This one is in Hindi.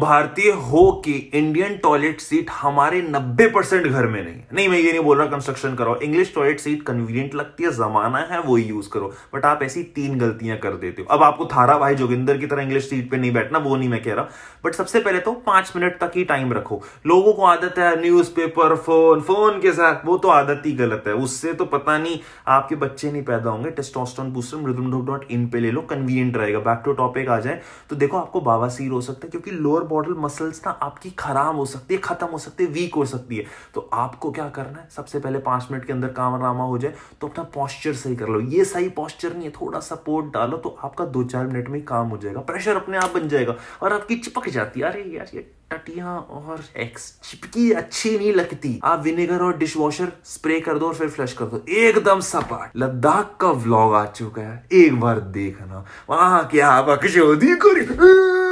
भारतीय हो कि इंडियन टॉयलेट सीट हमारे 90 परसेंट घर में नहीं नहीं मैं ये नहीं बोल रहा कंस्ट्रक्शन करो इंग्लिश टॉयलेट सीट कन्वीनियंट लगती है जमाना है वो यूज करो बट आप ऐसी तीन गलतियां कर देते हो अब आपको थारा भाई जोगिंदर की तरह इंग्लिश सीट पे नहीं बैठना वो नहीं मैं कह रहा बट सबसे पहले तो पांच मिनट तक ही टाइम रखो लोगों को आदत है न्यूज फोन फोन के साथ वो तो आदत ही गलत है उससे तो पता नहीं आपके बच्चे नहीं पैदा होंगे टेस्टोस्टोन बूस्टर मृदुम डॉट इन पे ले लो कन्वीनियंट रहेगा बैक टू टॉपिक आ जाए तो देखो आपको बाबा सीर हो सकता है क्योंकि लोअर बॉटल मसल्स ना आपकी खराब हो सकती है खत्म हो सकती है वीक हो सकती है तो आपको क्या करना है सबसे पहले पांच मिनट के अंदर काम रामा हो जाए तो अपना पॉस्चर सही कर लो ये सही पॉस्चर नहीं है थोड़ा सपोर्ट डालो तो आपका दो चार मिनट में काम हो जाएगा प्रेशर अपने आप बन जाएगा और आपकी चिपक जाती है अरे यार ये टटिया और एक्स चिपकी अच्छी नहीं लगती आप विनेगर और डिश वॉशर स्प्रे कर दो और फिर फ्लश कर दो एकदम सपाट लद्दाख का व्लॉग आ चुका है एक बार देखना वहां क्या बकचोदी करी